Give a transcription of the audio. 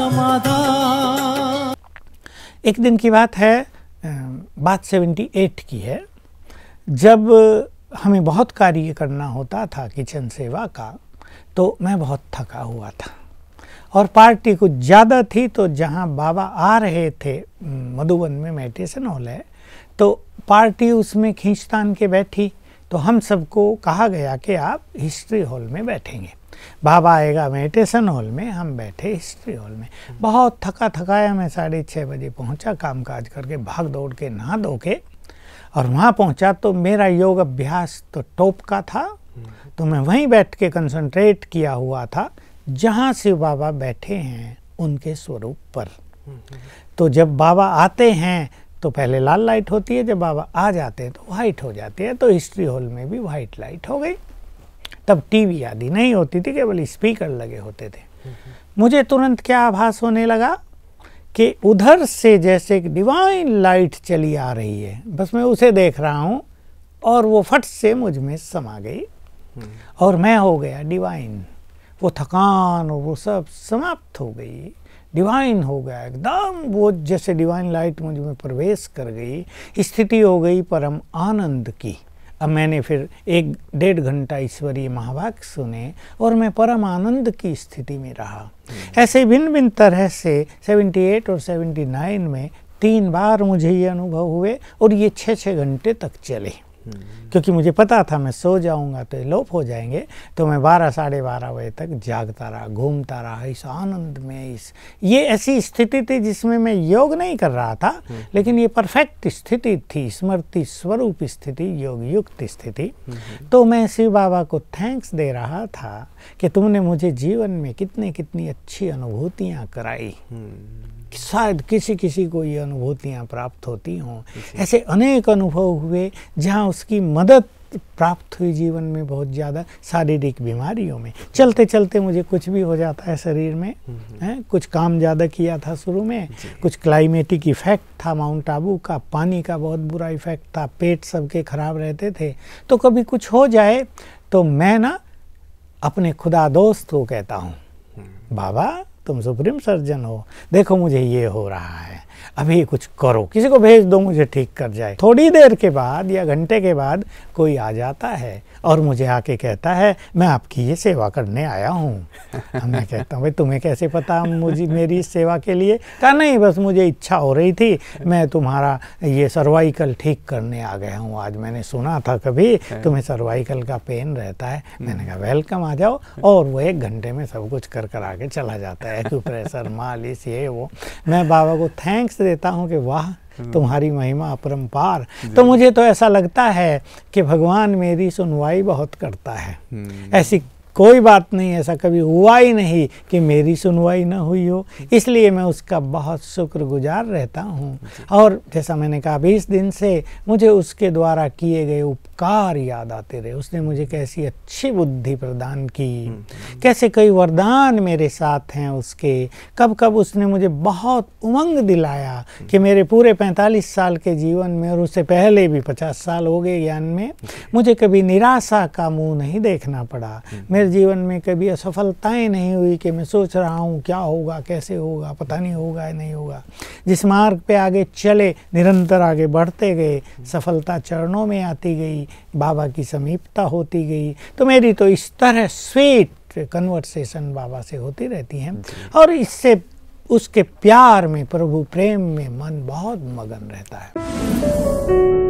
समाधान एक दिन की बात है बात 78 की है जब हमें बहुत कार्य करना होता था किचन सेवा का तो मैं बहुत थका हुआ था और पार्टी कुछ ज़्यादा थी तो जहाँ बाबा आ रहे थे मधुबन में मेडिटेशन हॉल है तो पार्टी उसमें खींचतान के बैठी तो हम सबको कहा गया कि आप हिस्ट्री हॉल में बैठेंगे बाबा आएगा मेडिटेशन हॉल में हम बैठे हिस्ट्री हॉल में बहुत थका थकाया मैं साढ़े छः बजे पहुंचा काम काज करके भाग दौड़ के नहा धो के और वहाँ पहुंचा तो मेरा योग अभ्यास तो टॉप का था तो मैं वहीं बैठ के कंसंट्रेट किया हुआ था जहाँ शिव बाबा बैठे हैं उनके स्वरूप पर तो जब बाबा आते हैं तो पहले लाल लाइट होती है जब बाबा आ जाते हैं तो वाइट हो जाती है तो हिस्ट्री हॉल में भी वाइट लाइट हो गई तब टीवी आदि नहीं होती थी केवल स्पीकर लगे होते थे मुझे तुरंत क्या आभास होने लगा कि उधर से जैसे एक डिवाइन लाइट चली आ रही है बस मैं उसे देख रहा हूँ और वो फट से मुझ में समा गई और मैं हो गया डिवाइन वो थकान और वो सब समाप्त हो गई डिवाइन हो गया एकदम वो जैसे डिवाइन लाइट मुझ में प्रवेश कर गई स्थिति हो गई परम आनंद की अब मैंने फिर एक डेढ़ घंटा ईश्वरीय महावाक्य सुने और मैं परम आनंद की स्थिति में रहा हम्म। ऐसे भिन्न भिन्न तरह से 78 और 79 में तीन बार मुझे ये अनुभव हुए और ये छः छः घंटे तक चले क्योंकि मुझे पता था मैं सो जाऊंगा तो लोप हो जाएंगे तो मैं बारह साढ़े बारह बजे तक जागता रहा घूमता रहा इस आनंद में इस ये ऐसी स्थिति थी जिसमें मैं योग नहीं कर रहा था लेकिन ये परफेक्ट स्थिति थी स्मृति स्वरूप स्थिति योग युक्त स्थिति तो मैं शिव बाबा को थैंक्स दे रहा था कि तुमने मुझे जीवन में कितने कितनी अच्छी अनुभूतियाँ कराई शायद किसी किसी को ये अनुभूतियाँ प्राप्त होती हों ऐसे अनेक अनुभव हुए जहाँ उसकी मदद प्राप्त हुई जीवन में बहुत ज़्यादा शारीरिक बीमारियों में चलते चलते मुझे कुछ भी हो जाता है शरीर में हम्म, हम्म। है? कुछ काम ज़्यादा किया था शुरू में कुछ क्लाइमेटिक इफ़ेक्ट था माउंट आबू का पानी का बहुत बुरा इफ़ेक्ट था पेट सबके खराब रहते थे तो कभी कुछ हो जाए तो मैं ना अपने खुदा दोस्त को कहता हूँ हम्म। बाबा तुम सुप्रीम सर्जन हो देखो मुझे ये हो रहा है अभी कुछ करो किसी को भेज दो मुझे ठीक कर जाए थोड़ी देर के बाद या घंटे के बाद कोई आ जाता है और मुझे आके कहता है मैं आपकी ये सेवा करने आया हूँ मैं कहता हूँ भाई तुम्हें कैसे पता मुझे मेरी सेवा के लिए कहा नहीं बस मुझे इच्छा हो रही थी मैं तुम्हारा ये सर्वाइकल ठीक करने आ गया हूँ आज मैंने सुना था कभी हाँ। तुम्हें सर्वाइकल का पेन रहता है हम्म। मैंने कहा वेलकम आ जाओ और वो एक घंटे में सब कुछ कर कर आके चला जाता है एक्यूप्रेशर मालिश ये वो मैं बाबा को थैंक थैंक्स देता हूँ कि वाह हम्म। तुम्हारी महिमा अपरम्पार तो मुझे तो ऐसा लगता है कि भगवान मेरी सुनवाई बहुत करता है हम्म। ऐसी कोई बात नहीं ऐसा कभी हुआ ही नहीं कि मेरी सुनवाई ना हुई हो इसलिए मैं उसका बहुत शुक्रगुजार रहता हूँ और जैसा मैंने कहा बीस दिन से मुझे उसके द्वारा किए गए उपकार याद आते रहे उसने मुझे कैसी अच्छी बुद्धि प्रदान की हम्म, हम्म। कैसे कई वरदान मेरे साथ हैं उसके कब कब उसने मुझे बहुत उमंग दिलाया कि मेरे पूरे पैंतालीस साल के जीवन में और उससे पहले भी पचास साल हो गए ज्ञान में मुझे कभी निराशा का मुँह नहीं देखना पड़ा हम्म। मेरे जीवन में कभी असफलताएं नहीं हुई कि मैं सोच रहा हूँ क्या होगा कैसे होगा पता नहीं होगा या नहीं होगा जिस मार्ग पे आगे चले निरंतर आगे बढ़ते गए सफलता चरणों में आती गई बाबा की समीपता होती गई तो मेरी तो इस तरह स्वीट कन्वर्सेशन बाबा से होती रहती है और इससे उसके प्यार में प्रभु प्रेम में मन बहुत मगन रहता है